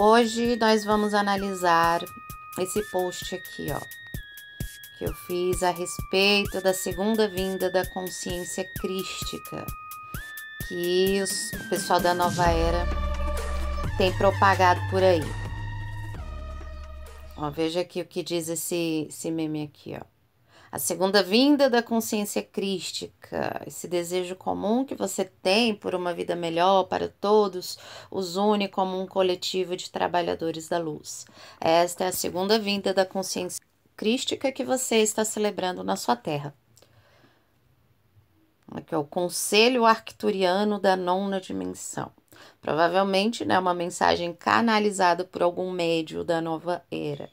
Hoje nós vamos analisar esse post aqui, ó, que eu fiz a respeito da segunda vinda da consciência crística, que os, o pessoal da nova era tem propagado por aí. Ó, veja aqui o que diz esse, esse meme aqui, ó a segunda vinda da consciência crística, esse desejo comum que você tem por uma vida melhor para todos, os une como um coletivo de trabalhadores da luz. Esta é a segunda vinda da consciência crística que você está celebrando na sua terra. Aqui é o Conselho Arcturiano da Nona Dimensão. Provavelmente, né, uma mensagem canalizada por algum médio da nova era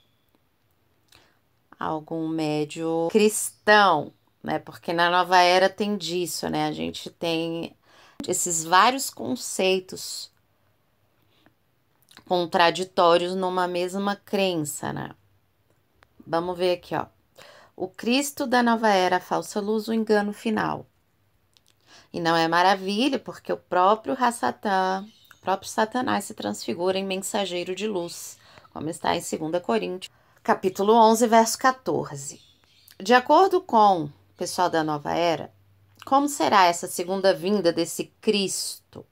algum médio cristão, né? Porque na nova era tem disso, né? A gente tem esses vários conceitos contraditórios numa mesma crença, né? Vamos ver aqui, ó. O Cristo da nova era, a falsa luz, o engano final. E não é maravilha, porque o próprio Rassatã, o próprio Satanás se transfigura em mensageiro de luz, como está em 2 Coríntios capítulo 11, verso 14. De acordo com o pessoal da nova era, como será essa segunda vinda desse Cristo?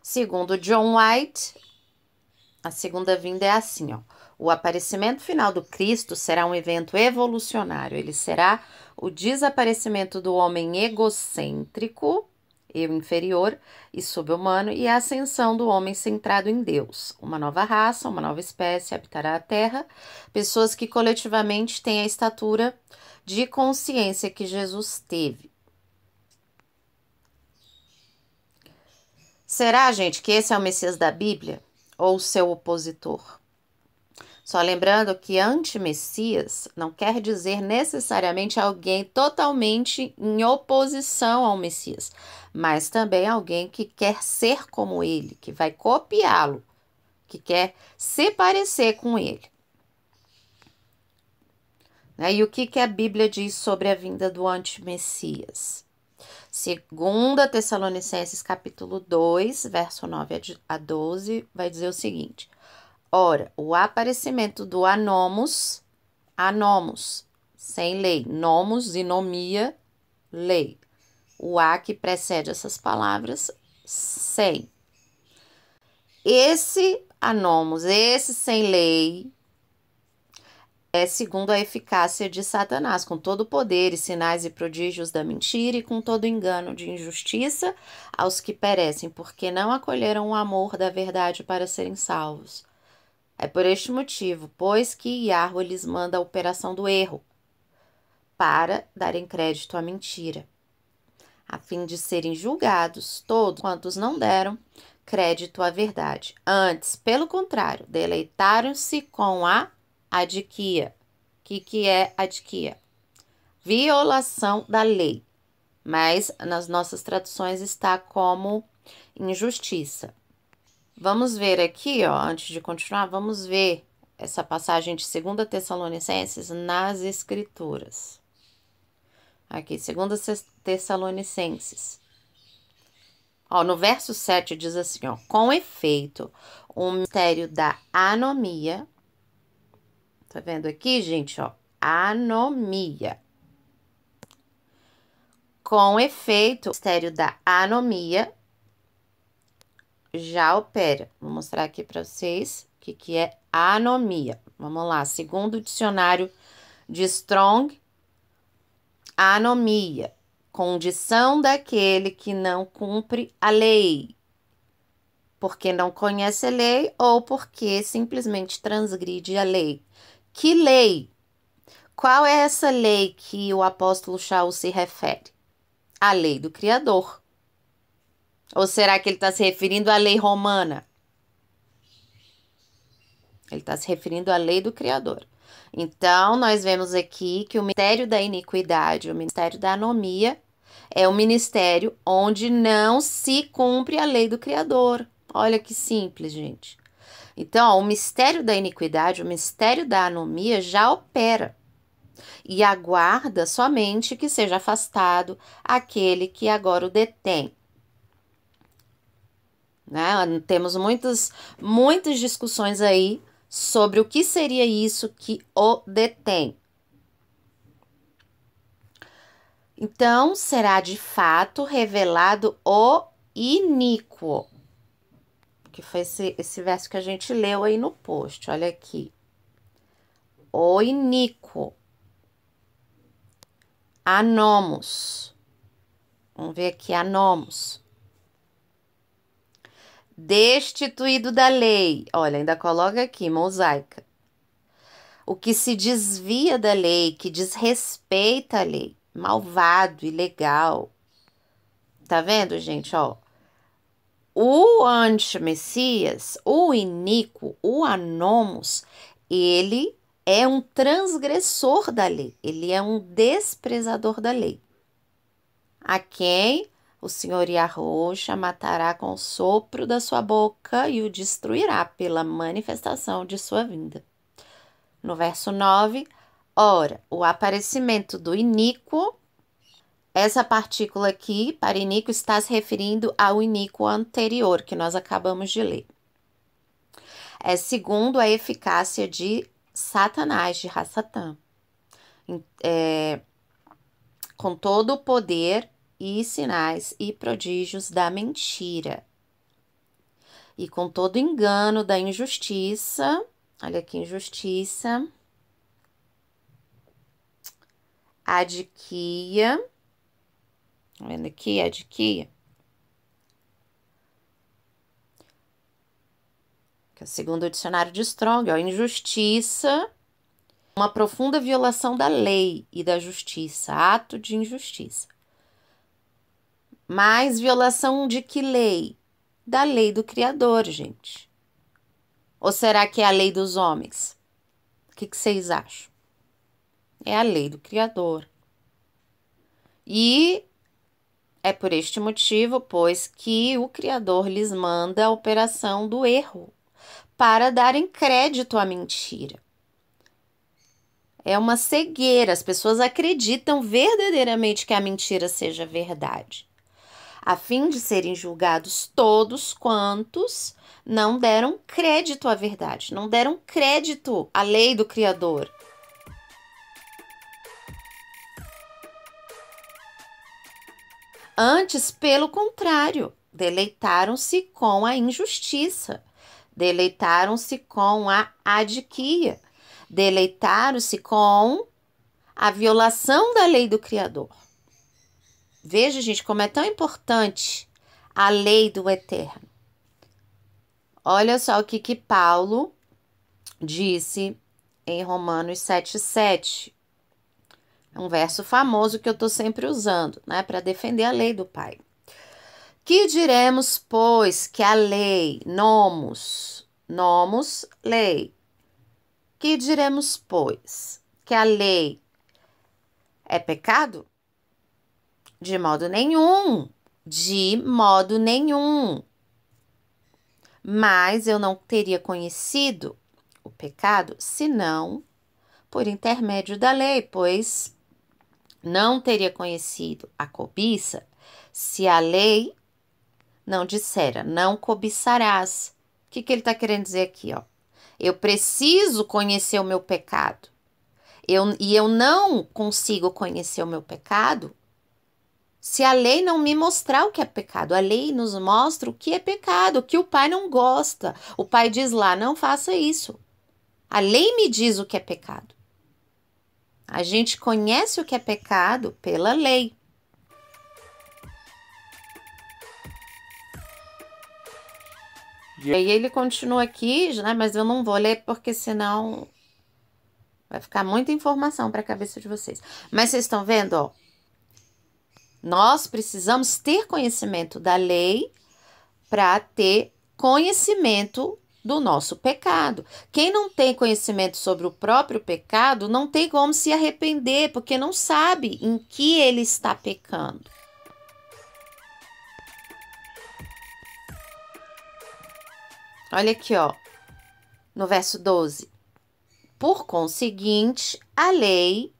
Segundo John White, a segunda vinda é assim, ó. O aparecimento final do Cristo será um evento evolucionário. Ele será o desaparecimento do homem egocêntrico eu inferior e subhumano, e a ascensão do homem centrado em Deus. Uma nova raça, uma nova espécie habitará a Terra, pessoas que coletivamente têm a estatura de consciência que Jesus teve. Será, gente, que esse é o Messias da Bíblia ou seu opositor? Só lembrando que anti-messias não quer dizer necessariamente alguém totalmente em oposição ao Messias, mas também alguém que quer ser como ele, que vai copiá-lo, que quer se parecer com ele. Né? E o que, que a Bíblia diz sobre a vinda do anti-messias? Segunda Tessalonicenses capítulo 2, verso 9 a 12, vai dizer o seguinte: Ora, o aparecimento do anomos, anomos, sem lei, nomos, inomia, lei. O a que precede essas palavras, sem. Esse anomos, esse sem lei, é segundo a eficácia de Satanás, com todo o poder e sinais e prodígios da mentira e com todo engano de injustiça aos que perecem, porque não acolheram o amor da verdade para serem salvos. É por este motivo, pois que Yahweh lhes manda a operação do erro, para darem crédito à mentira, a fim de serem julgados todos quantos não deram crédito à verdade. Antes, pelo contrário, deleitaram-se com a adquia. O que, que é adquia? Violação da lei, mas nas nossas traduções está como injustiça. Vamos ver aqui, ó, antes de continuar, vamos ver essa passagem de 2 Tessalonicenses nas Escrituras. Aqui, 2 Tessalonicenses. Ó, no verso 7 diz assim, ó, com efeito, o mistério da anomia, tá vendo aqui, gente, ó, anomia. Com efeito, o mistério da anomia já opera. Vou mostrar aqui para vocês o que, que é anomia. Vamos lá, segundo o dicionário de Strong, anomia, condição daquele que não cumpre a lei, porque não conhece a lei ou porque simplesmente transgride a lei. Que lei? Qual é essa lei que o apóstolo Shaul se refere? A lei do Criador. Ou será que ele está se referindo à lei romana? Ele está se referindo à lei do Criador. Então, nós vemos aqui que o ministério da iniquidade, o ministério da anomia, é o um ministério onde não se cumpre a lei do Criador. Olha que simples, gente. Então, ó, o mistério da iniquidade, o mistério da anomia já opera e aguarda somente que seja afastado aquele que agora o detém. Né? Temos muitas, muitas discussões aí sobre o que seria isso que o detém. Então, será de fato revelado o iníquo. Que foi esse, esse verso que a gente leu aí no post. Olha aqui. O iníquo. Anomos. Vamos ver aqui, anomos destituído da lei. Olha, ainda coloca aqui, mosaica. O que se desvia da lei, que desrespeita a lei, malvado, ilegal. Tá vendo, gente? Ó, o anti-messias, o iníquo, o anomos, ele é um transgressor da lei, ele é um desprezador da lei. A quem o senhoria roxa matará com o sopro da sua boca e o destruirá pela manifestação de sua vinda. No verso 9, ora, o aparecimento do iníquo, essa partícula aqui, para iníquo, está se referindo ao iníquo anterior, que nós acabamos de ler. É segundo a eficácia de Satanás, de Rassatã. É, com todo o poder e sinais e prodígios da mentira. E com todo engano da injustiça, olha aqui, injustiça, adquia, tá vendo aqui, adquia, que é segundo o dicionário de Strong, ó, injustiça, uma profunda violação da lei e da justiça, ato de injustiça. Mas violação de que lei? Da lei do Criador, gente. Ou será que é a lei dos homens? O que, que vocês acham? É a lei do Criador. E é por este motivo, pois, que o Criador lhes manda a operação do erro, para darem crédito à mentira. É uma cegueira, as pessoas acreditam verdadeiramente que a mentira seja verdade a fim de serem julgados todos quantos não deram crédito à verdade, não deram crédito à lei do Criador. Antes, pelo contrário, deleitaram-se com a injustiça, deleitaram-se com a adiquia, deleitaram-se com a violação da lei do Criador. Veja, gente, como é tão importante a lei do eterno. Olha só o que, que Paulo disse em Romanos 7,7. É um verso famoso que eu estou sempre usando, né, para defender a lei do Pai. Que diremos, pois, que a lei, nomos, nomos, lei. Que diremos, pois, que a lei é pecado? De modo nenhum. De modo nenhum. Mas eu não teria conhecido o pecado senão por intermédio da lei, pois não teria conhecido a cobiça se a lei não dissera, não cobiçarás. O que, que ele está querendo dizer aqui? Ó? Eu preciso conhecer o meu pecado. Eu, e eu não consigo conhecer o meu pecado se a lei não me mostrar o que é pecado. A lei nos mostra o que é pecado, o que o pai não gosta. O pai diz lá: não faça isso. A lei me diz o que é pecado. A gente conhece o que é pecado pela lei. E aí ele continua aqui, né, mas eu não vou ler porque senão vai ficar muita informação para a cabeça de vocês. Mas vocês estão vendo, ó, nós precisamos ter conhecimento da lei para ter conhecimento do nosso pecado. Quem não tem conhecimento sobre o próprio pecado não tem como se arrepender, porque não sabe em que ele está pecando. Olha aqui, ó, no verso 12. Por conseguinte, a lei,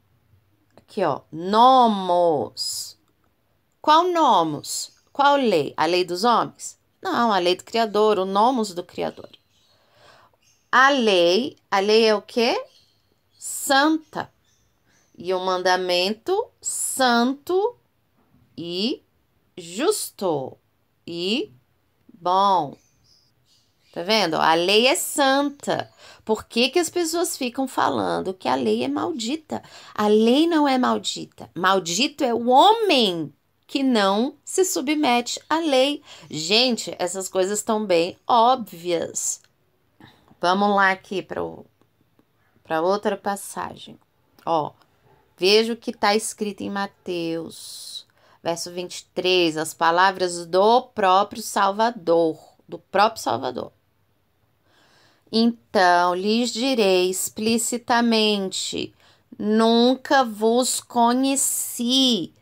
aqui, ó, nomos qual nomos? Qual lei? A lei dos homens? Não, a lei do Criador, o nomos do Criador. A lei, a lei é o que? Santa. E o mandamento santo e justo e bom. Tá vendo? A lei é santa. Por que, que as pessoas ficam falando que a lei é maldita? A lei não é maldita. Maldito é o homem que não se submete à lei. Gente, essas coisas estão bem óbvias. Vamos lá aqui para outra passagem. Ó, veja o que está escrito em Mateus, verso 23, as palavras do próprio Salvador, do próprio Salvador. Então lhes direi explicitamente: nunca vos conheci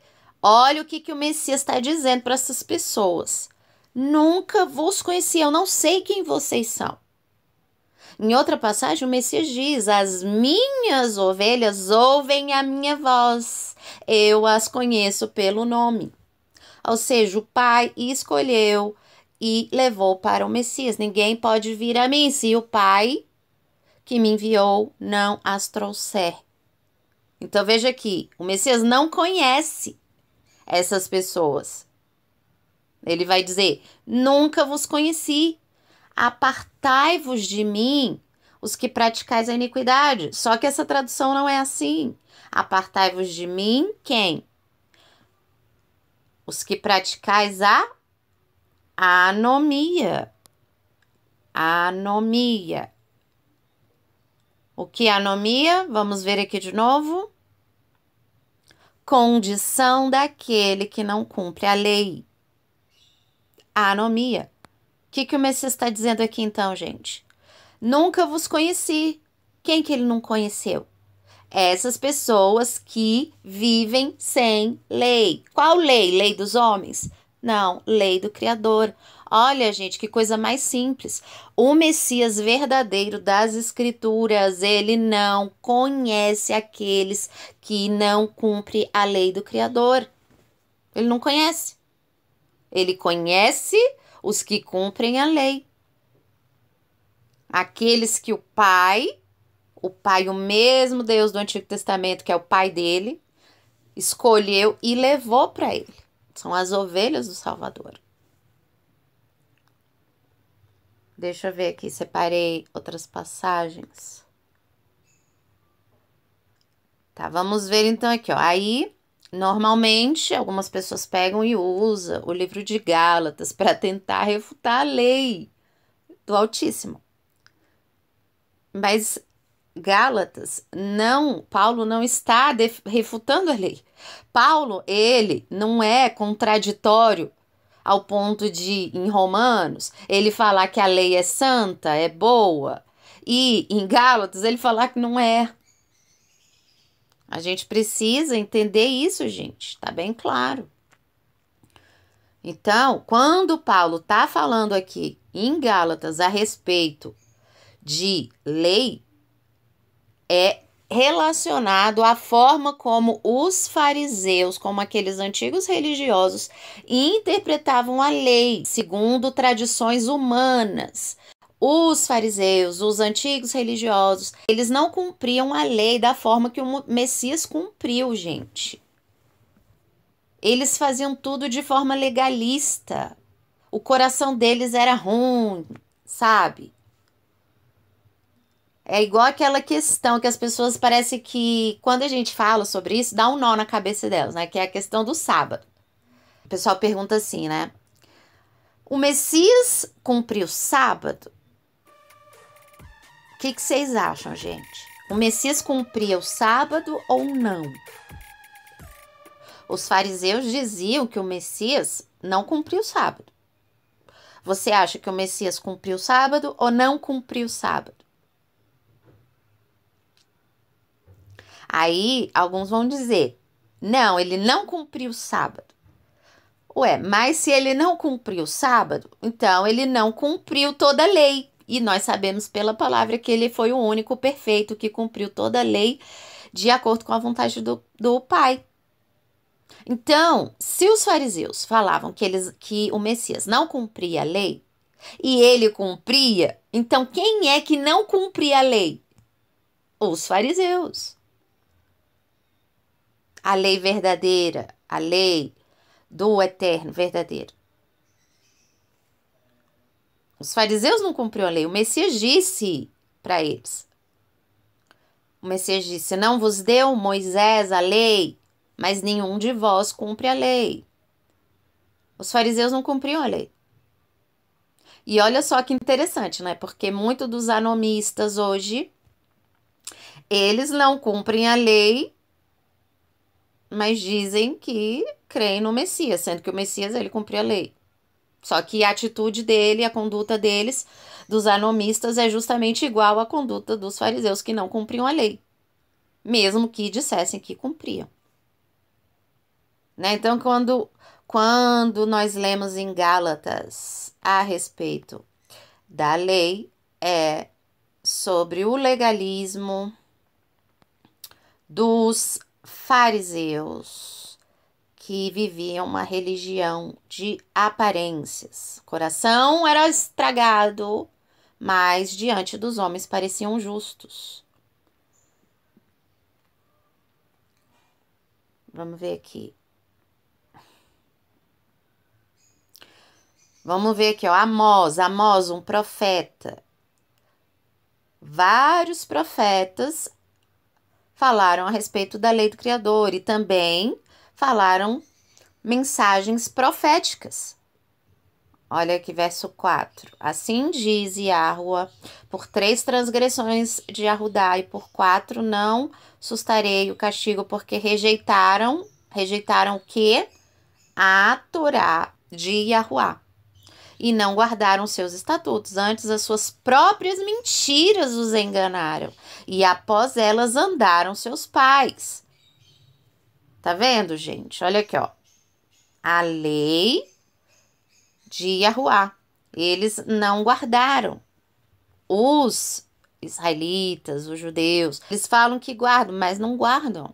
Olha o que, que o Messias está dizendo para essas pessoas. Nunca vos conheci, eu não sei quem vocês são. Em outra passagem, o Messias diz: As minhas ovelhas ouvem a minha voz, eu as conheço pelo nome. Ou seja, o Pai escolheu e levou para o Messias. Ninguém pode vir a mim se o Pai que me enviou não as trouxer. Então veja aqui: o Messias não conhece essas pessoas. Ele vai dizer: Nunca vos conheci, apartai-vos de mim, os que praticais a iniquidade. Só que essa tradução não é assim. Apartai-vos de mim, quem? Os que praticais a anomia. Anomia. O que é anomia? Vamos ver aqui de novo condição daquele que não cumpre a lei. A anomia. O que, que o Messias está dizendo aqui então, gente? Nunca vos conheci. Quem que ele não conheceu? Essas pessoas que vivem sem lei. Qual lei? Lei dos homens? Não, lei do Criador. Olha, gente, que coisa mais simples. O Messias verdadeiro das Escrituras, ele não conhece aqueles que não cumprem a lei do Criador. Ele não conhece. Ele conhece os que cumprem a lei. Aqueles que o Pai, o Pai, o mesmo Deus do Antigo Testamento, que é o Pai dele, escolheu e levou para ele. São as ovelhas do Salvador. Deixa eu ver aqui, separei outras passagens. Tá, vamos ver então aqui, ó. Aí, normalmente, algumas pessoas pegam e usam o livro de Gálatas para tentar refutar a lei do Altíssimo. Mas Gálatas, não, Paulo não está refutando a lei. Paulo, ele não é contraditório ao ponto de, em Romanos, ele falar que a lei é santa, é boa, e em Gálatas ele falar que não é. A gente precisa entender isso, gente, tá bem claro. Então, quando Paulo tá falando aqui em Gálatas a respeito de lei, é relacionado à forma como os fariseus, como aqueles antigos religiosos, interpretavam a lei segundo tradições humanas. Os fariseus, os antigos religiosos, eles não cumpriam a lei da forma que o Messias cumpriu, gente. Eles faziam tudo de forma legalista. O coração deles era ruim, sabe? É igual aquela questão que as pessoas parece que quando a gente fala sobre isso, dá um nó na cabeça delas, né? Que é a questão do sábado. O pessoal pergunta assim, né? O Messias cumpriu sábado? O que, que vocês acham, gente? O Messias cumpria o sábado ou não? Os fariseus diziam que o Messias não cumpriu o sábado. Você acha que o Messias cumpriu o sábado ou não cumpriu o sábado? Aí alguns vão dizer: não, ele não cumpriu o sábado. Ué, mas se ele não cumpriu o sábado, então ele não cumpriu toda a lei. E nós sabemos pela palavra que ele foi o único perfeito que cumpriu toda a lei de acordo com a vontade do, do Pai. Então, se os fariseus falavam que, eles, que o Messias não cumpria a lei, e ele cumpria, então quem é que não cumpria a lei? Os fariseus a lei verdadeira, a lei do eterno verdadeiro. Os fariseus não cumpriram a lei. O Messias disse para eles. O Messias disse: Não vos deu Moisés a lei, mas nenhum de vós cumpre a lei. Os fariseus não cumpriam a lei. E olha só que interessante, né? Porque muitos dos anomistas hoje, eles não cumprem a lei mas dizem que creem no Messias, sendo que o Messias ele cumpria a lei. Só que a atitude dele, a conduta deles, dos anomistas, é justamente igual à conduta dos fariseus que não cumpriam a lei, mesmo que dissessem que cumpriam. Né? Então, quando, quando nós lemos em Gálatas a respeito da lei, é sobre o legalismo dos fariseus que viviam uma religião de aparências. Coração era estragado, mas diante dos homens pareciam justos. Vamos ver aqui. Vamos ver aqui, ó, Amós, Amós, um profeta. Vários profetas falaram a respeito da lei do Criador e também falaram mensagens proféticas. Olha que verso 4. Assim diz Iárua, por três transgressões de Arrudá e por quatro não sustarei o castigo, porque rejeitaram, rejeitaram o quê? A Torá de Iarruá e não guardaram seus estatutos, antes as suas próprias mentiras os enganaram, e após elas andaram seus pais. Tá vendo, gente? Olha aqui, ó. A lei de Yahuá. Eles não guardaram. Os israelitas, os judeus, eles falam que guardam, mas não guardam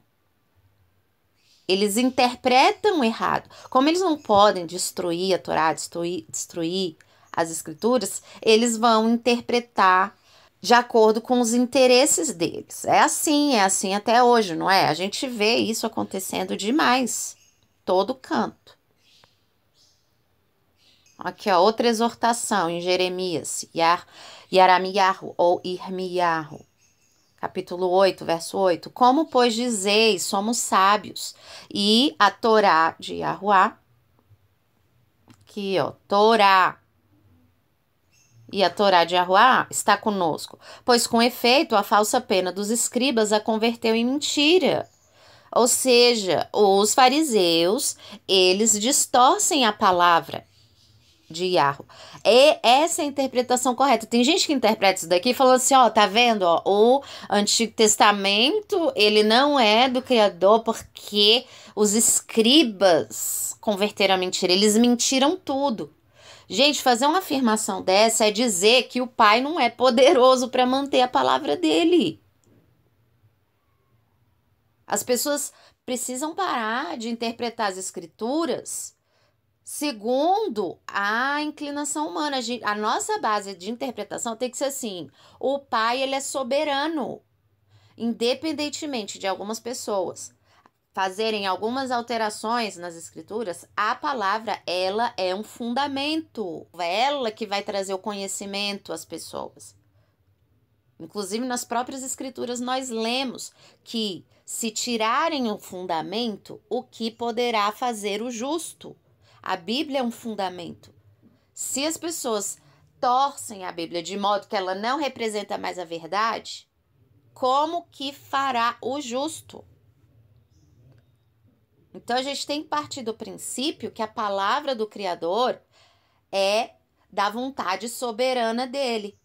eles interpretam errado. Como eles não podem destruir a Torá, destruir, destruir as escrituras, eles vão interpretar de acordo com os interesses deles. É assim, é assim até hoje, não é? A gente vê isso acontecendo demais, todo canto. Aqui, outra exortação em Jeremias, Yar, Yaramiyahu ou Irmiyahu capítulo 8, verso 8. Como, pois, dizeis, somos sábios, e a Torá de Yahuá, aqui, ó, Torá, e a Torá de Arruá está conosco, pois com efeito a falsa pena dos escribas a converteu em mentira. Ou seja, os fariseus, eles distorcem a palavra de Yarro. E essa é a interpretação correta. Tem gente que interpreta isso daqui falando assim, ó, tá vendo, ó, o Antigo Testamento, ele não é do Criador porque os escribas converteram a mentira, eles mentiram tudo. Gente, fazer uma afirmação dessa é dizer que o pai não é poderoso para manter a palavra dele. As pessoas precisam parar de interpretar as escrituras Segundo a inclinação humana, a nossa base de interpretação tem que ser assim: o pai ele é soberano, independentemente de algumas pessoas fazerem algumas alterações nas escrituras, a palavra ela é um fundamento, é ela que vai trazer o conhecimento às pessoas. Inclusive nas próprias escrituras nós lemos que se tirarem o fundamento, o que poderá fazer o justo? A Bíblia é um fundamento. Se as pessoas torcem a Bíblia de modo que ela não representa mais a verdade, como que fará o justo? Então a gente tem que partir do princípio que a palavra do Criador é da vontade soberana dele.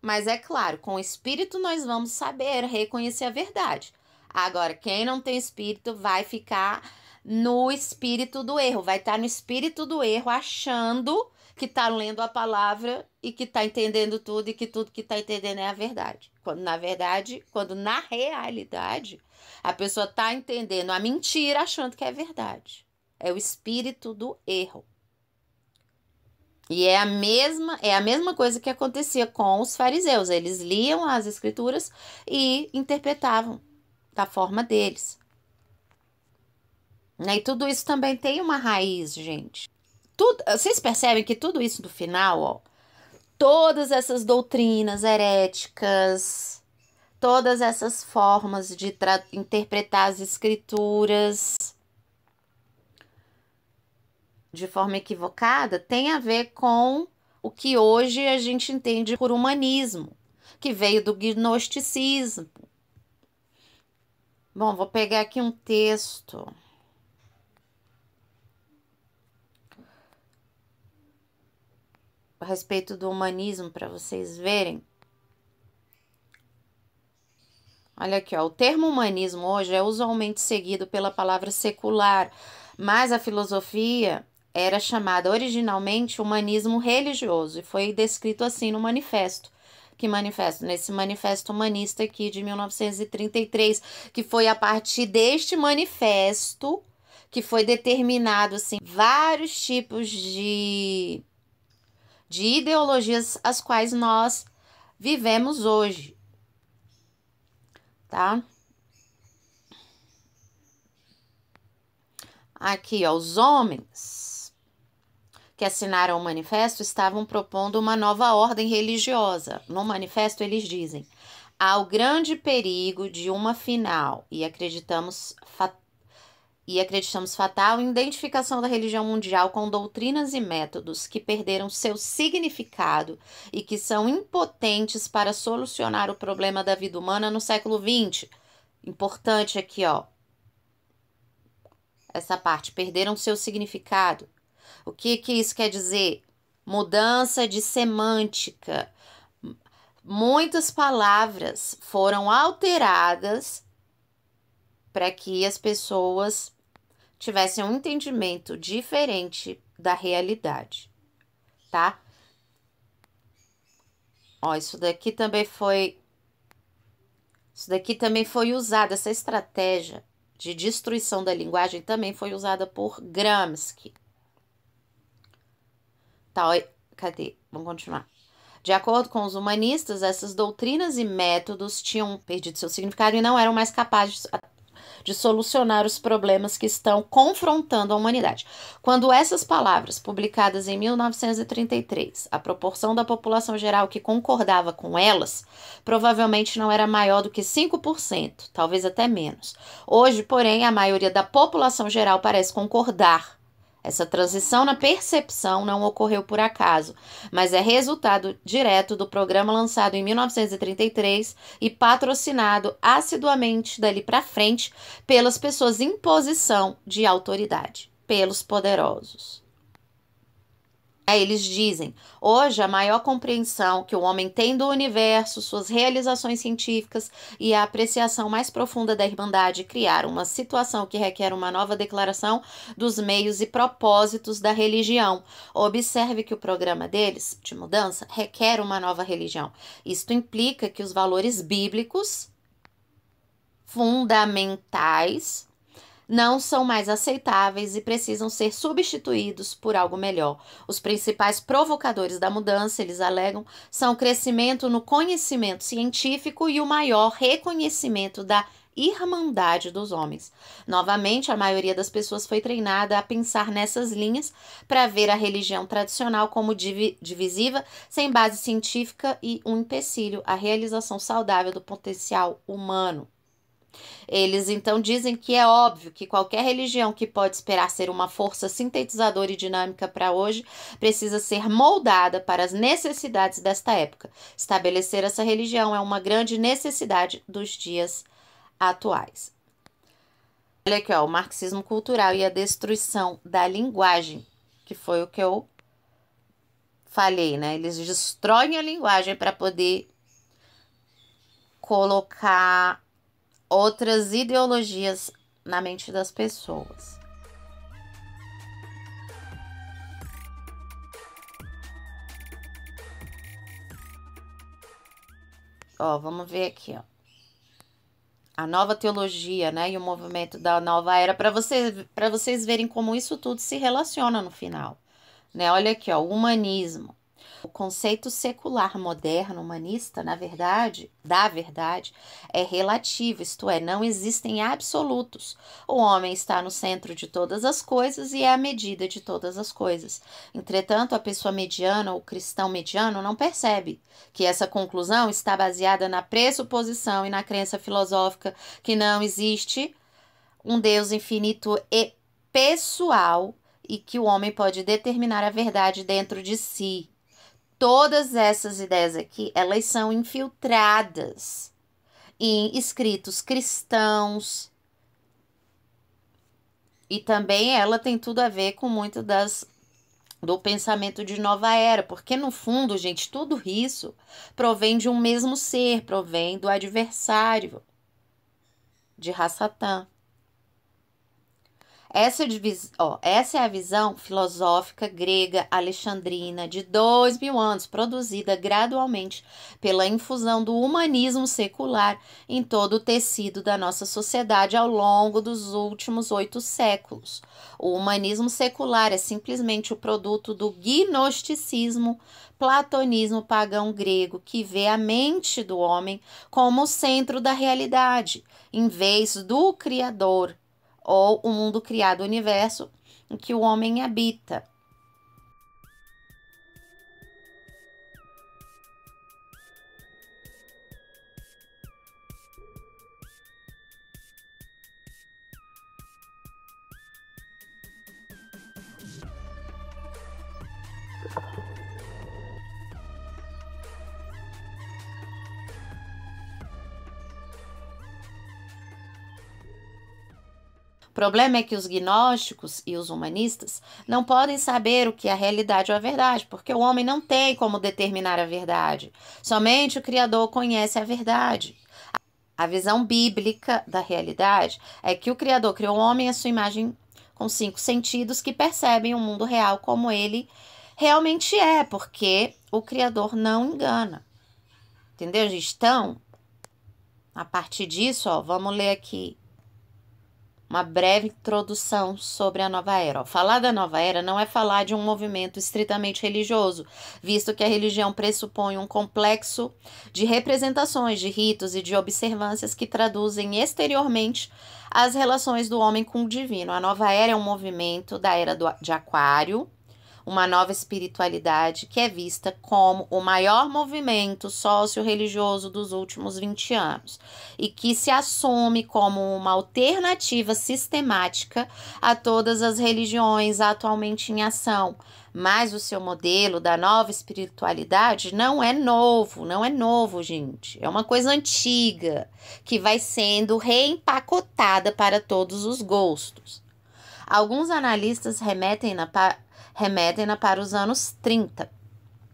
Mas é claro, com o espírito nós vamos saber reconhecer a verdade. Agora, quem não tem espírito vai ficar no espírito do erro, vai estar tá no espírito do erro, achando que está lendo a palavra e que está entendendo tudo e que tudo que está entendendo é a verdade. Quando na verdade, quando na realidade, a pessoa está entendendo a mentira achando que é verdade. É o espírito do erro. E é a mesma, é a mesma coisa que acontecia com os fariseus. Eles liam as escrituras e interpretavam da forma deles. Né? E tudo isso também tem uma raiz, gente. Tudo, vocês percebem que tudo isso do final, ó, todas essas doutrinas heréticas, todas essas formas de interpretar as escrituras de forma equivocada tem a ver com o que hoje a gente entende por humanismo, que veio do gnosticismo. Bom, vou pegar aqui um texto. a respeito do humanismo para vocês verem. Olha aqui, ó, o termo humanismo hoje é usualmente seguido pela palavra secular, mas a filosofia era chamada originalmente humanismo religioso e foi descrito assim no manifesto. Que manifesto? Nesse manifesto humanista aqui de 1933, que foi a partir deste manifesto que foi determinado assim vários tipos de de ideologias as quais nós vivemos hoje, tá? Aqui, ó, os homens que assinaram o manifesto estavam propondo uma nova ordem religiosa. No manifesto, eles dizem: há o grande perigo de uma final, e acreditamos fatal e acreditamos fatal em identificação da religião mundial com doutrinas e métodos que perderam seu significado e que são impotentes para solucionar o problema da vida humana no século XX. Importante aqui, ó. Essa parte, perderam seu significado. O que, que isso quer dizer? Mudança de semântica. Muitas palavras foram alteradas para que as pessoas tivessem um entendimento diferente da realidade, tá? Ó, isso daqui também foi isso daqui também foi usado essa estratégia de destruição da linguagem também foi usada por Gramsci. Tá, ó, cadê? Vamos continuar. De acordo com os humanistas, essas doutrinas e métodos tinham perdido seu significado e não eram mais capazes de solucionar os problemas que estão confrontando a humanidade. Quando essas palavras, publicadas em 1933, a proporção da população geral que concordava com elas provavelmente não era maior do que 5%, talvez até menos. Hoje, porém, a maioria da população geral parece concordar essa transição na percepção não ocorreu por acaso, mas é resultado direto do programa lançado em 1933 e patrocinado assiduamente dali para frente pelas pessoas em posição de autoridade, pelos poderosos. Eles dizem: hoje a maior compreensão que o homem tem do universo, suas realizações científicas e a apreciação mais profunda da Irmandade criaram uma situação que requer uma nova declaração dos meios e propósitos da religião. Observe que o programa deles, de mudança, requer uma nova religião. Isto implica que os valores bíblicos fundamentais não são mais aceitáveis e precisam ser substituídos por algo melhor. Os principais provocadores da mudança, eles alegam, são o crescimento no conhecimento científico e o maior reconhecimento da irmandade dos homens. Novamente, a maioria das pessoas foi treinada a pensar nessas linhas para ver a religião tradicional como div divisiva, sem base científica e um empecilho à realização saudável do potencial humano. Eles então dizem que é óbvio que qualquer religião que pode esperar ser uma força sintetizadora e dinâmica para hoje precisa ser moldada para as necessidades desta época. Estabelecer essa religião é uma grande necessidade dos dias atuais. Olha aqui, ó, o marxismo cultural e a destruição da linguagem, que foi o que eu falei, né? Eles destroem a linguagem para poder colocar outras ideologias na mente das pessoas. Ó, vamos ver aqui, ó. A nova teologia, né, e o movimento da nova era para vocês para vocês verem como isso tudo se relaciona no final, né? Olha aqui, ó, o humanismo o conceito secular moderno humanista, na verdade, da verdade, é relativo, isto é, não existem absolutos. O homem está no centro de todas as coisas e é a medida de todas as coisas. Entretanto, a pessoa mediana ou cristão mediano não percebe que essa conclusão está baseada na pressuposição e na crença filosófica que não existe um Deus infinito e pessoal e que o homem pode determinar a verdade dentro de si. Todas essas ideias aqui, elas são infiltradas em escritos cristãos. E também ela tem tudo a ver com muito das do pensamento de nova era, porque no fundo, gente, tudo isso provém de um mesmo ser, provém do adversário de Rassatã. Essa, é ó, essa é a visão filosófica grega alexandrina de dois mil anos, produzida gradualmente pela infusão do humanismo secular em todo o tecido da nossa sociedade ao longo dos últimos oito séculos. O humanismo secular é simplesmente o produto do gnosticismo, platonismo pagão grego, que vê a mente do homem como o centro da realidade, em vez do Criador ou o mundo criado, o universo em que o homem habita. problema é que os gnósticos e os humanistas não podem saber o que é a realidade ou a verdade, porque o homem não tem como determinar a verdade. Somente o Criador conhece a verdade. A visão bíblica da realidade é que o Criador criou o homem à sua imagem com cinco sentidos que percebem o mundo real como ele realmente é, porque o Criador não engana. Entendeu, gente? Então, a partir disso, ó, vamos ler aqui uma breve introdução sobre a nova era. Falar da nova era não é falar de um movimento estritamente religioso, visto que a religião pressupõe um complexo de representações, de ritos e de observâncias que traduzem exteriormente as relações do homem com o divino. A nova era é um movimento da era de Aquário, uma nova espiritualidade que é vista como o maior movimento socio religioso dos últimos 20 anos e que se assume como uma alternativa sistemática a todas as religiões atualmente em ação. Mas o seu modelo da nova espiritualidade não é novo, não é novo, gente. É uma coisa antiga que vai sendo reempacotada para todos os gostos. Alguns analistas remetem na, remetem para os anos 30.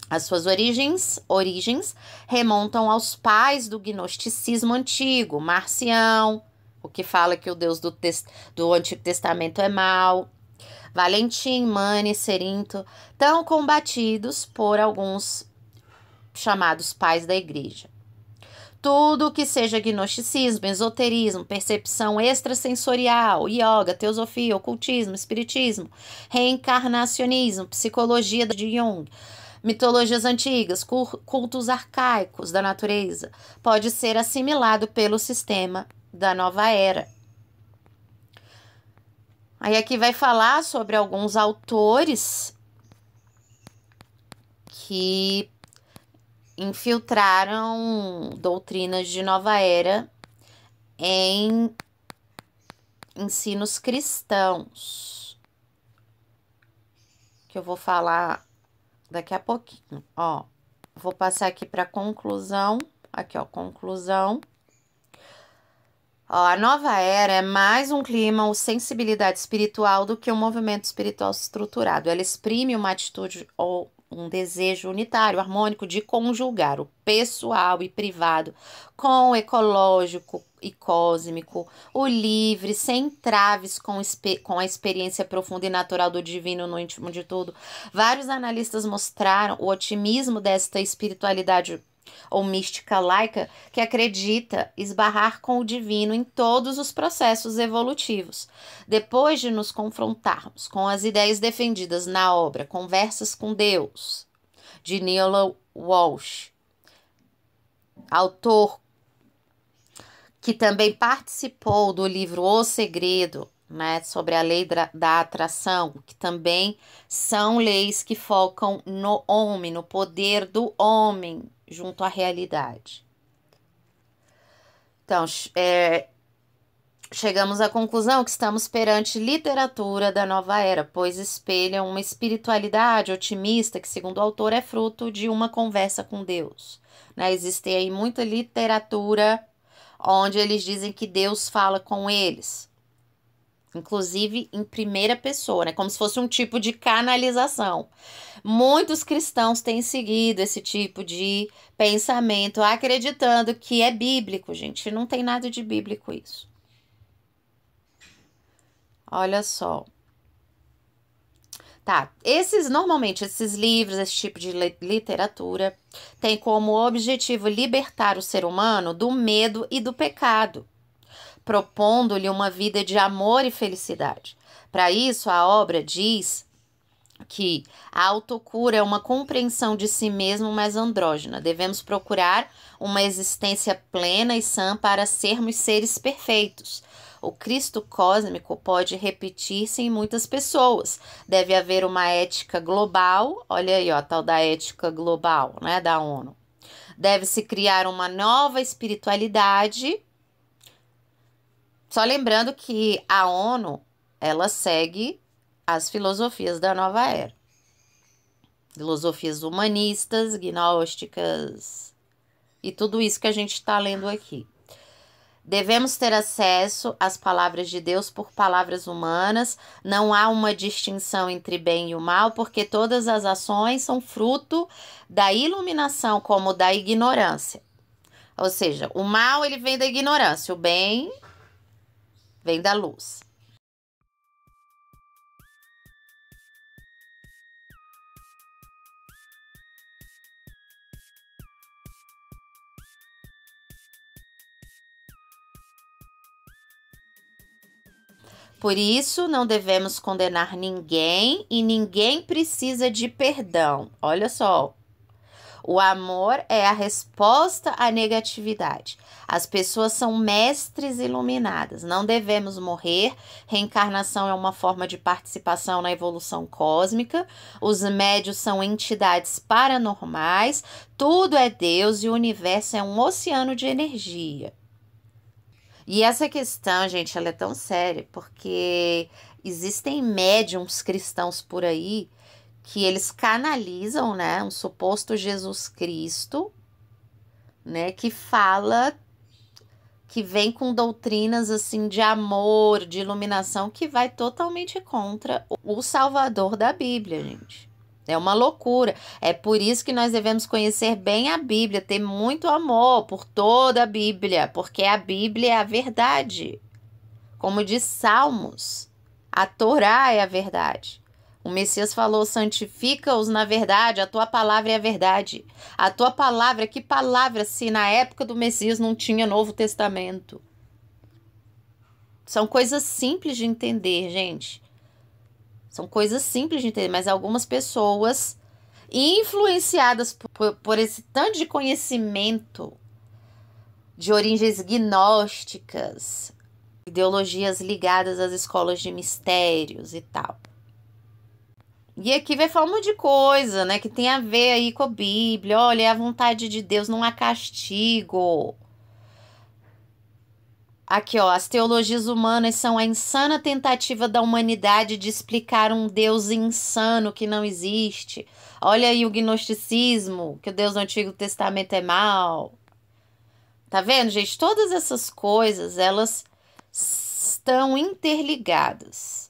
As suas origens, origens remontam aos pais do gnosticismo antigo, Marcião, o que fala que o Deus do, do Antigo Testamento é mau, Valentim, Mane, Serinto, tão combatidos por alguns chamados pais da igreja tudo que seja gnosticismo, esoterismo, percepção extrasensorial, yoga, teosofia, ocultismo, espiritismo, reencarnacionismo, psicologia de Jung, mitologias antigas, cultos arcaicos da natureza, pode ser assimilado pelo sistema da nova era. Aí aqui vai falar sobre alguns autores que infiltraram doutrinas de nova era em ensinos cristãos, que eu vou falar daqui a pouquinho. Ó, vou passar aqui para conclusão, aqui ó, conclusão. Ó, a nova era é mais um clima ou sensibilidade espiritual do que um movimento espiritual estruturado. Ela exprime uma atitude ou um desejo unitário, harmônico de conjugar o pessoal e privado com o ecológico e cósmico, o livre, sem traves com, com a experiência profunda e natural do divino no íntimo de tudo. Vários analistas mostraram o otimismo desta espiritualidade ou mística laica que acredita esbarrar com o divino em todos os processos evolutivos. Depois de nos confrontarmos com as ideias defendidas na obra Conversas com Deus, de Neil Walsh, autor que também participou do livro O Segredo, né, sobre a lei da atração, que também são leis que focam no homem, no poder do homem, junto à realidade. Então, é, chegamos à conclusão que estamos perante literatura da nova era, pois espelha uma espiritualidade otimista que, segundo o autor, é fruto de uma conversa com Deus. Né? Existe aí muita literatura onde eles dizem que Deus fala com eles inclusive em primeira pessoa, né? Como se fosse um tipo de canalização. Muitos cristãos têm seguido esse tipo de pensamento, acreditando que é bíblico, gente. Não tem nada de bíblico isso. Olha só. Tá, esses normalmente esses livros, esse tipo de literatura tem como objetivo libertar o ser humano do medo e do pecado propondo-lhe uma vida de amor e felicidade. Para isso, a obra diz que a autocura é uma compreensão de si mesmo mais andrógena. Devemos procurar uma existência plena e sã para sermos seres perfeitos. O Cristo cósmico pode repetir-se em muitas pessoas. Deve haver uma ética global, olha aí, ó, a tal da ética global, né, da ONU. Deve-se criar uma nova espiritualidade só lembrando que a ONU, ela segue as filosofias da nova era. Filosofias humanistas, gnósticas e tudo isso que a gente está lendo aqui. Devemos ter acesso às palavras de Deus por palavras humanas. Não há uma distinção entre bem e o mal, porque todas as ações são fruto da iluminação, como da ignorância. Ou seja, o mal ele vem da ignorância, o bem vem da luz. Por isso, não devemos condenar ninguém e ninguém precisa de perdão. Olha só, o amor é a resposta à negatividade. As pessoas são mestres iluminadas. Não devemos morrer. Reencarnação é uma forma de participação na evolução cósmica. Os médios são entidades paranormais. Tudo é Deus e o universo é um oceano de energia. E essa questão, gente, ela é tão séria porque existem médiums cristãos por aí que eles canalizam, né, um suposto Jesus Cristo, né, que fala que vem com doutrinas assim de amor, de iluminação que vai totalmente contra o Salvador da Bíblia, gente. É uma loucura. É por isso que nós devemos conhecer bem a Bíblia, ter muito amor por toda a Bíblia, porque a Bíblia é a verdade. Como diz Salmos, a Torá é a verdade. O Messias falou: santifica-os na verdade, a tua palavra é a verdade. A tua palavra, que palavra se na época do Messias não tinha Novo Testamento? São coisas simples de entender, gente. São coisas simples de entender, mas algumas pessoas, influenciadas por, por esse tanto de conhecimento de origens gnósticas, ideologias ligadas às escolas de mistérios e tal, e aqui vai falar um monte de coisa, né? Que tem a ver aí com a Bíblia. Olha, é a vontade de Deus, não há castigo. Aqui, ó, as teologias humanas são a insana tentativa da humanidade de explicar um Deus insano que não existe. Olha aí o gnosticismo, que o Deus do Antigo Testamento é mal. Tá vendo, gente? Todas essas coisas, elas estão interligadas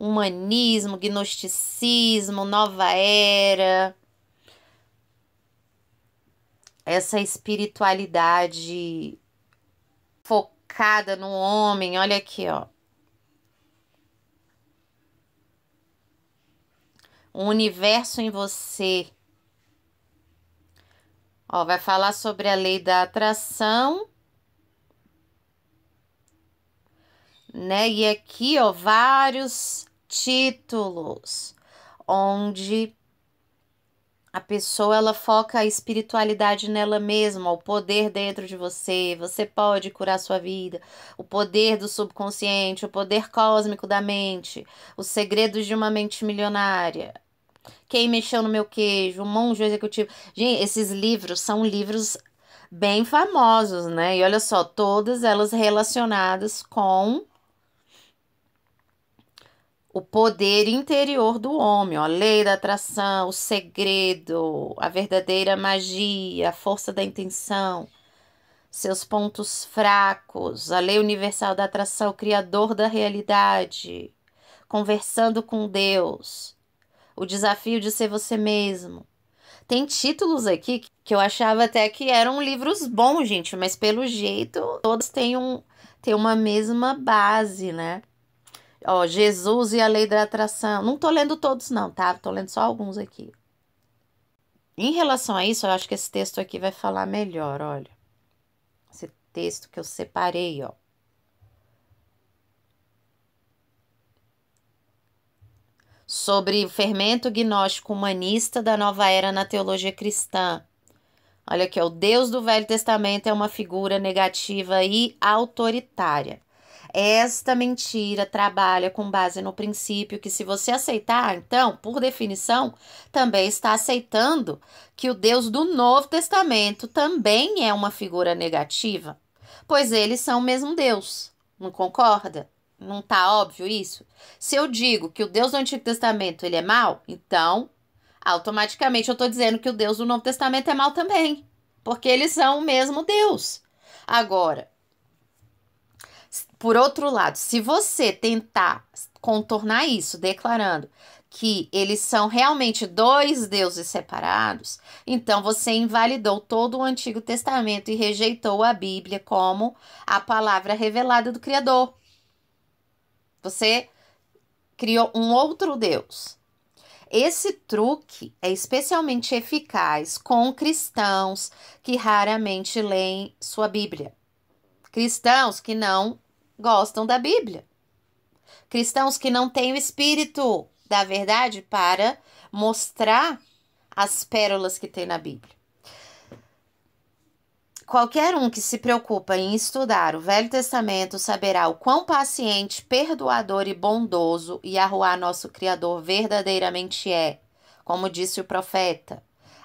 humanismo, gnosticismo, nova era. Essa espiritualidade focada no homem, olha aqui, ó. um universo em você. Ó, vai falar sobre a lei da atração. Né? E aqui, ó, vários títulos, onde a pessoa ela foca a espiritualidade nela mesma, o poder dentro de você. Você pode curar sua vida, o poder do subconsciente, o poder cósmico da mente, os segredos de uma mente milionária. Quem mexeu no meu queijo, o monge executivo. Gente, esses livros são livros bem famosos, né? E olha só, todas elas relacionadas com o poder interior do homem, ó, a lei da atração, o segredo, a verdadeira magia, a força da intenção, seus pontos fracos, a lei universal da atração, o criador da realidade, conversando com Deus, o desafio de ser você mesmo. Tem títulos aqui que eu achava até que eram livros bons, gente, mas pelo jeito todos têm, um, têm uma mesma base, né? Ó, Jesus e a lei da atração. Não tô lendo todos, não, tá? Tô lendo só alguns aqui. Em relação a isso, eu acho que esse texto aqui vai falar melhor, olha. Esse texto que eu separei, ó. Sobre o fermento gnóstico humanista da nova era na teologia cristã. Olha aqui, ó, o Deus do Velho Testamento é uma figura negativa e autoritária. Esta mentira trabalha com base no princípio que, se você aceitar, então, por definição, também está aceitando que o Deus do Novo Testamento também é uma figura negativa, pois eles são o mesmo Deus. Não concorda? Não tá óbvio isso? Se eu digo que o Deus do Antigo Testamento ele é mal, então automaticamente eu estou dizendo que o Deus do Novo Testamento é mal também, porque eles são o mesmo Deus. Agora, por outro lado, se você tentar contornar isso declarando que eles são realmente dois deuses separados, então você invalidou todo o Antigo Testamento e rejeitou a Bíblia como a palavra revelada do Criador. Você criou um outro Deus. Esse truque é especialmente eficaz com cristãos que raramente leem sua Bíblia cristãos que não gostam da Bíblia, cristãos que não têm o espírito da verdade para mostrar as pérolas que tem na Bíblia. Qualquer um que se preocupa em estudar o Velho Testamento saberá o quão paciente, perdoador e bondoso e nosso Criador verdadeiramente é, como disse o profeta.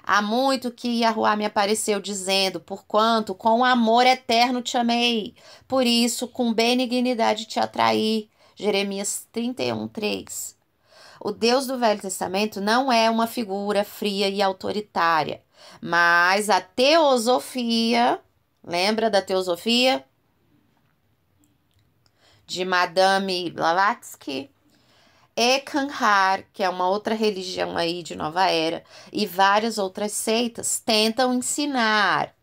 Há muito que Yahuá me apareceu dizendo: Porquanto com amor eterno te amei, por isso com benignidade te atraí. Jeremias 31, 3. O Deus do Velho Testamento não é uma figura fria e autoritária, mas a teosofia, lembra da teosofia? De Madame Blavatsky? é que é uma outra religião aí de Nova Era, e várias outras seitas tentam ensinar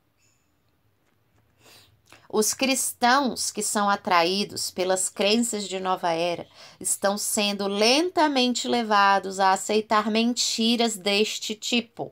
os cristãos que são atraídos pelas crenças de nova era estão sendo lentamente levados a aceitar mentiras deste tipo.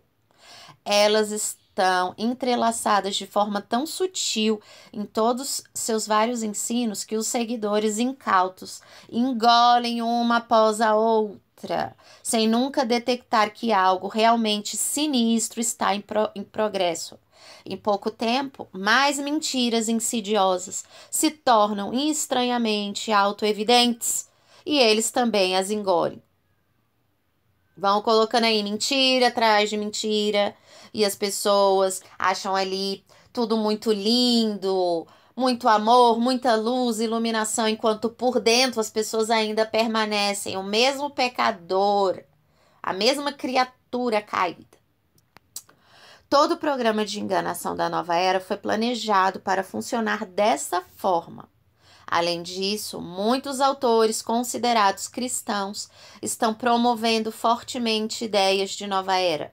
Elas estão entrelaçadas de forma tão sutil em todos seus vários ensinos que os seguidores incautos engolem uma após a outra, sem nunca detectar que algo realmente sinistro está em, pro em progresso. Em pouco tempo, mais mentiras insidiosas se tornam estranhamente autoevidentes e eles também as engolem. Vão colocando aí mentira atrás de mentira, e as pessoas acham ali tudo muito lindo, muito amor, muita luz, iluminação, enquanto por dentro as pessoas ainda permanecem o mesmo pecador, a mesma criatura caída. Todo o programa de enganação da nova era foi planejado para funcionar dessa forma. Além disso, muitos autores considerados cristãos estão promovendo fortemente ideias de nova era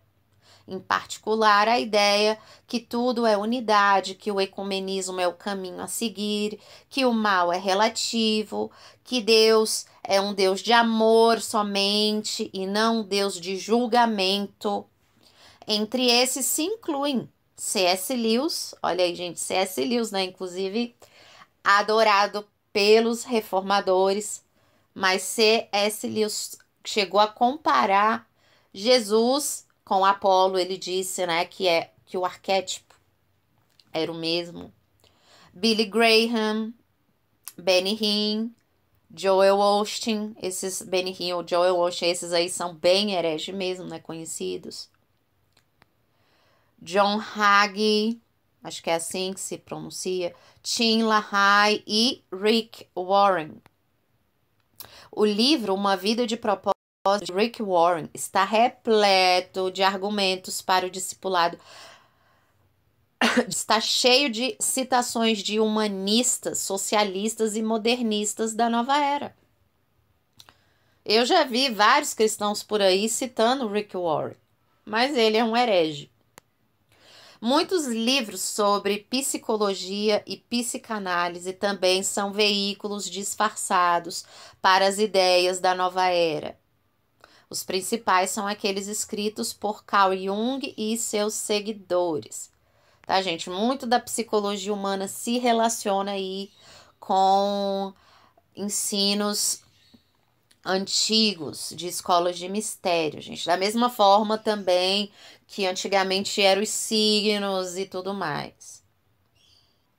em particular a ideia que tudo é unidade, que o ecumenismo é o caminho a seguir, que o mal é relativo, que Deus é um Deus de amor somente e não um Deus de julgamento. Entre esses se incluem C.S. Lewis, olha aí, gente, C.S. Lewis, né? Inclusive, adorado pelos reformadores, mas C.S. Lewis chegou a comparar Jesus com Apolo, ele disse, né, que é que o arquétipo era o mesmo. Billy Graham, Benny Hinn, Joel Austin, esses Benny Hinn ou Joel Austin, esses aí são bem herege mesmo, né, conhecidos. John Hagee, acho que é assim que se pronuncia, Tim LaHaye e Rick Warren. O livro Uma Vida de Propósito de Rick Warren está repleto de argumentos para o discipulado. Está cheio de citações de humanistas, socialistas e modernistas da nova era. Eu já vi vários cristãos por aí citando Rick Warren, mas ele é um herege. Muitos livros sobre psicologia e psicanálise também são veículos disfarçados para as ideias da nova era. Os principais são aqueles escritos por Carl Jung e seus seguidores. Tá, gente? Muito da psicologia humana se relaciona aí com ensinos antigos de escolas de mistério, gente. Da mesma forma também que antigamente eram os signos e tudo mais.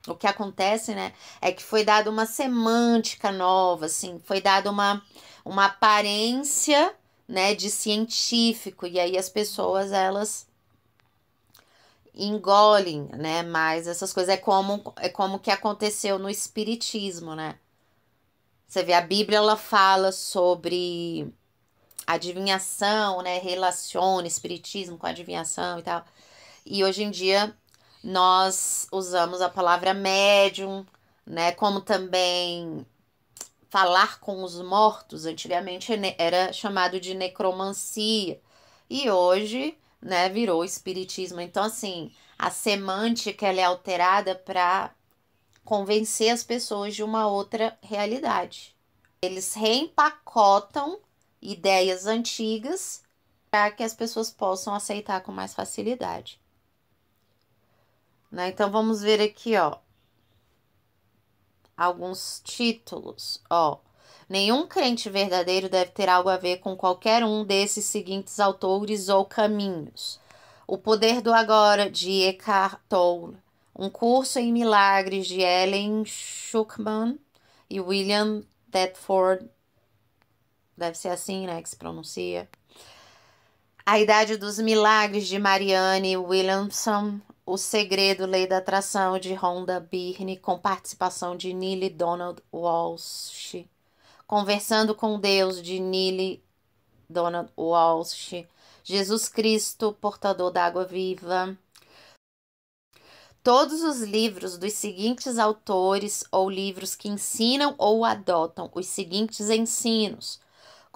O que acontece, né, é que foi dada uma semântica nova, assim, foi dada uma, uma aparência né, de científico, e aí as pessoas elas engolem, né, mais essas coisas é como é como que aconteceu no espiritismo, né? Você vê a Bíblia ela fala sobre adivinhação, né, relaciona espiritismo com adivinhação e tal. E hoje em dia nós usamos a palavra médium, né, como também falar com os mortos. Antigamente era chamado de necromancia e hoje, né, virou espiritismo. Então, assim, a semântica ela é alterada para convencer as pessoas de uma outra realidade. Eles reempacotam ideias antigas para que as pessoas possam aceitar com mais facilidade. Né? Então, vamos ver aqui, ó alguns títulos, ó. Nenhum crente verdadeiro deve ter algo a ver com qualquer um desses seguintes autores ou caminhos. O Poder do Agora, de Eckhart Tolle. Um Curso em Milagres, de Ellen Schuckman e William Thetford. Deve ser assim, né, que se pronuncia. A Idade dos Milagres, de Marianne Williamson. O Segredo, Lei da Atração, de Rhonda Byrne, com participação de Neil Donald Walsh. Conversando com Deus, de Neil Donald Walsh. Jesus Cristo, Portador da Água Viva. Todos os livros dos seguintes autores ou livros que ensinam ou adotam os seguintes ensinos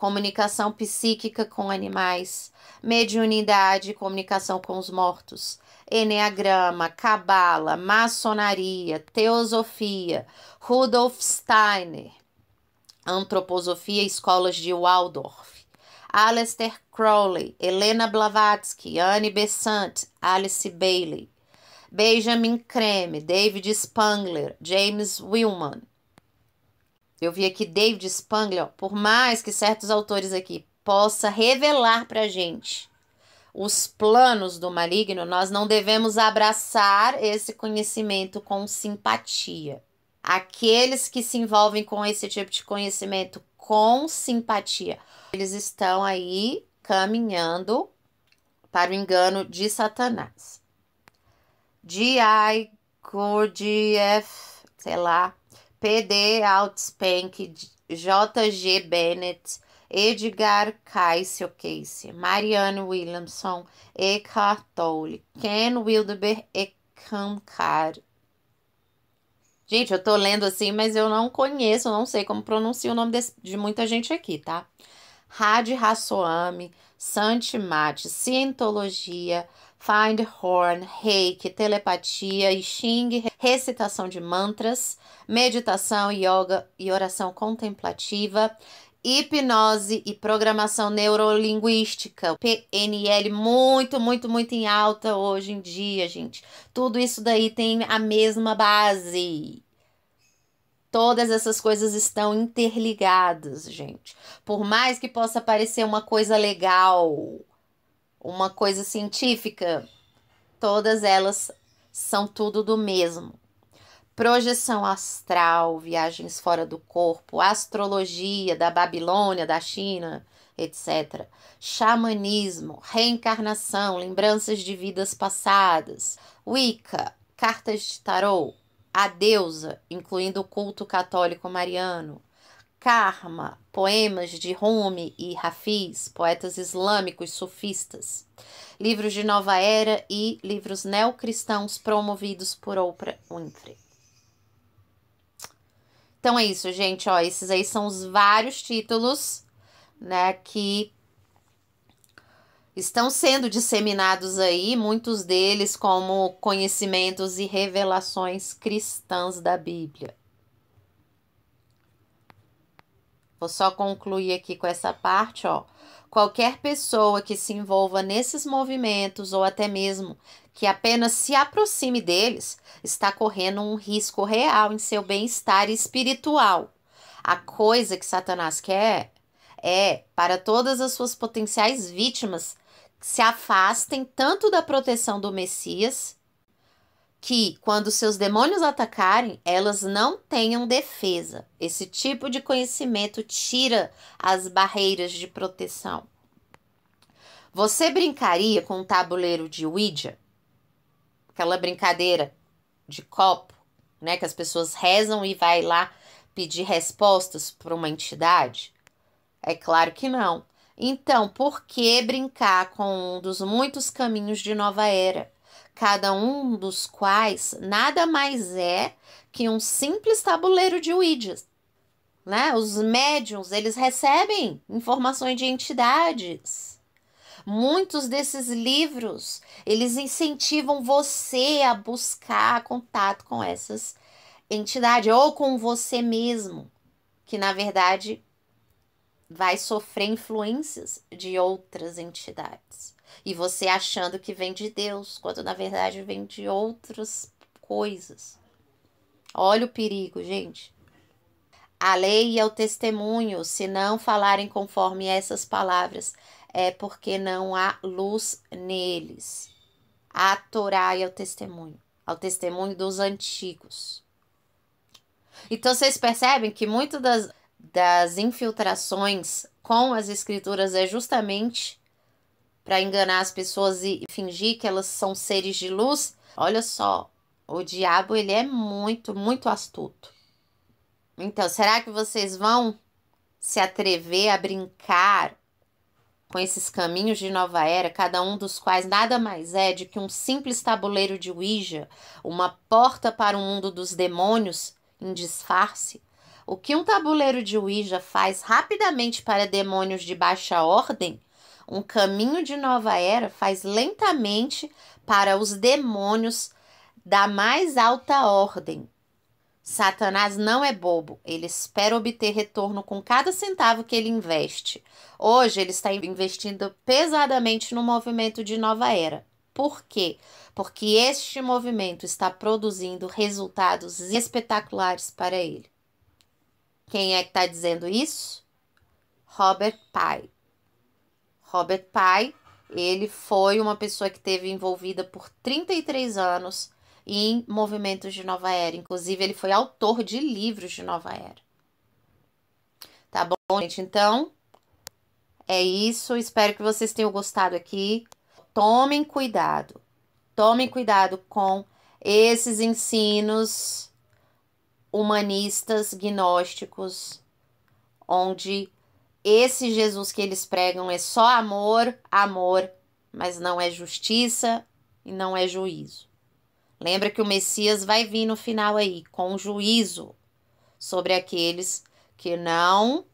comunicação psíquica com animais, mediunidade e comunicação com os mortos, eneagrama, cabala, maçonaria, teosofia, Rudolf Steiner, antroposofia, escolas de Waldorf, alastair Crowley, Helena Blavatsky, Anne Besant, Alice Bailey, Benjamin Creme, David Spangler, James Willman, eu vi aqui David Spangler, por mais que certos autores aqui possa revelar para gente os planos do maligno, nós não devemos abraçar esse conhecimento com simpatia. Aqueles que se envolvem com esse tipo de conhecimento com simpatia, eles estão aí caminhando para o engano de Satanás. G.I. Gurdjieff, sei lá, PD Altspank, JG Bennett, Edgar Casey, Casey, Mariano Williamson e Tolle, Ken Wildeber e Kankar. Gente, eu tô lendo assim, mas eu não conheço, não sei como pronuncia o nome desse, de muita gente aqui, tá? Hadi Rassoami, Santi Mate, Cientologia, Findhorn, reiki, telepatia I xing, recitação de mantras, meditação, yoga e oração contemplativa, hipnose e programação neurolinguística, PNL, muito, muito, muito em alta hoje em dia, gente. Tudo isso daí tem a mesma base. Todas essas coisas estão interligadas, gente. Por mais que possa parecer uma coisa legal, uma coisa científica, todas elas são tudo do mesmo. Projeção astral, viagens fora do corpo, astrologia da Babilônia, da China, etc. Xamanismo, reencarnação, lembranças de vidas passadas, Wicca, cartas de tarô, a deusa, incluindo o culto católico mariano, Karma, poemas de Rumi e Hafiz, poetas islâmicos sufistas, livros de nova era e livros neocristãos promovidos por Oprah Winfrey. Então é isso, gente, ó, esses aí são os vários títulos, né, que estão sendo disseminados aí, muitos deles como conhecimentos e revelações cristãs da Bíblia. Vou só concluir aqui com essa parte, ó. Qualquer pessoa que se envolva nesses movimentos ou até mesmo que apenas se aproxime deles está correndo um risco real em seu bem-estar espiritual. A coisa que Satanás quer é, para todas as suas potenciais vítimas, se afastem tanto da proteção do Messias que, quando seus demônios atacarem, elas não tenham defesa. Esse tipo de conhecimento tira as barreiras de proteção. Você brincaria com um tabuleiro de Ouija? Aquela brincadeira de copo, né? Que as pessoas rezam e vai lá pedir respostas para uma entidade? É claro que não. Então, por que brincar com um dos muitos caminhos de nova era? cada um dos quais nada mais é que um simples tabuleiro de widgets. Né? Os médiums, eles recebem informações de entidades. Muitos desses livros, eles incentivam você a buscar contato com essas entidades ou com você mesmo, que na verdade vai sofrer influências de outras entidades. E você achando que vem de Deus, quando na verdade vem de outras coisas. Olha o perigo, gente. A lei é o testemunho, se não falarem conforme essas palavras, é porque não há luz neles. A Torá é o testemunho, ao é testemunho dos antigos. Então vocês percebem que muitas das infiltrações com as escrituras é justamente para enganar as pessoas e fingir que elas são seres de luz. Olha só, o diabo ele é muito, muito astuto. Então, será que vocês vão se atrever a brincar com esses caminhos de nova era, cada um dos quais nada mais é de que um simples tabuleiro de Ouija, uma porta para o mundo dos demônios em disfarce? O que um tabuleiro de Ouija faz rapidamente para demônios de baixa ordem? um caminho de nova era faz lentamente para os demônios da mais alta ordem. Satanás não é bobo, ele espera obter retorno com cada centavo que ele investe. Hoje ele está investindo pesadamente no movimento de nova era. Por quê? Porque este movimento está produzindo resultados espetaculares para ele. Quem é que está dizendo isso? Robert Pike. Robert Pai, ele foi uma pessoa que teve envolvida por 33 anos em movimentos de nova era. Inclusive, ele foi autor de livros de nova era. Tá bom, gente? Então, é isso. Espero que vocês tenham gostado aqui. Tomem cuidado. Tomem cuidado com esses ensinos humanistas, gnósticos, onde esse Jesus que eles pregam é só amor, amor, mas não é justiça e não é juízo. Lembra que o Messias vai vir no final aí com juízo sobre aqueles que não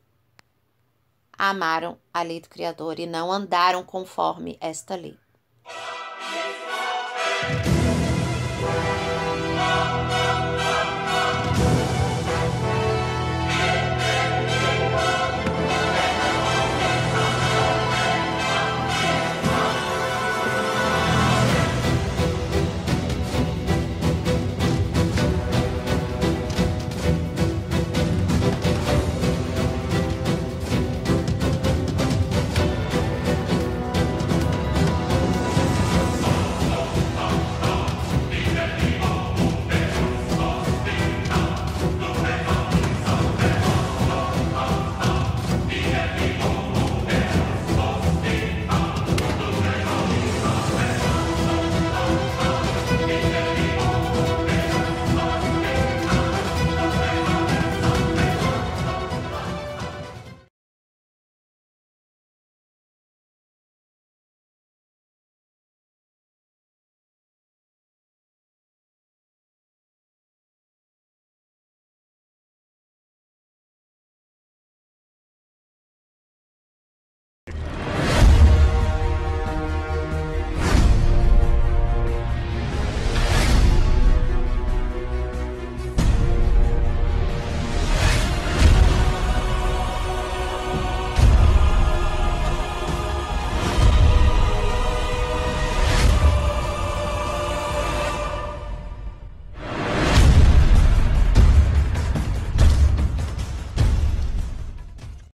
amaram a lei do Criador e não andaram conforme esta lei.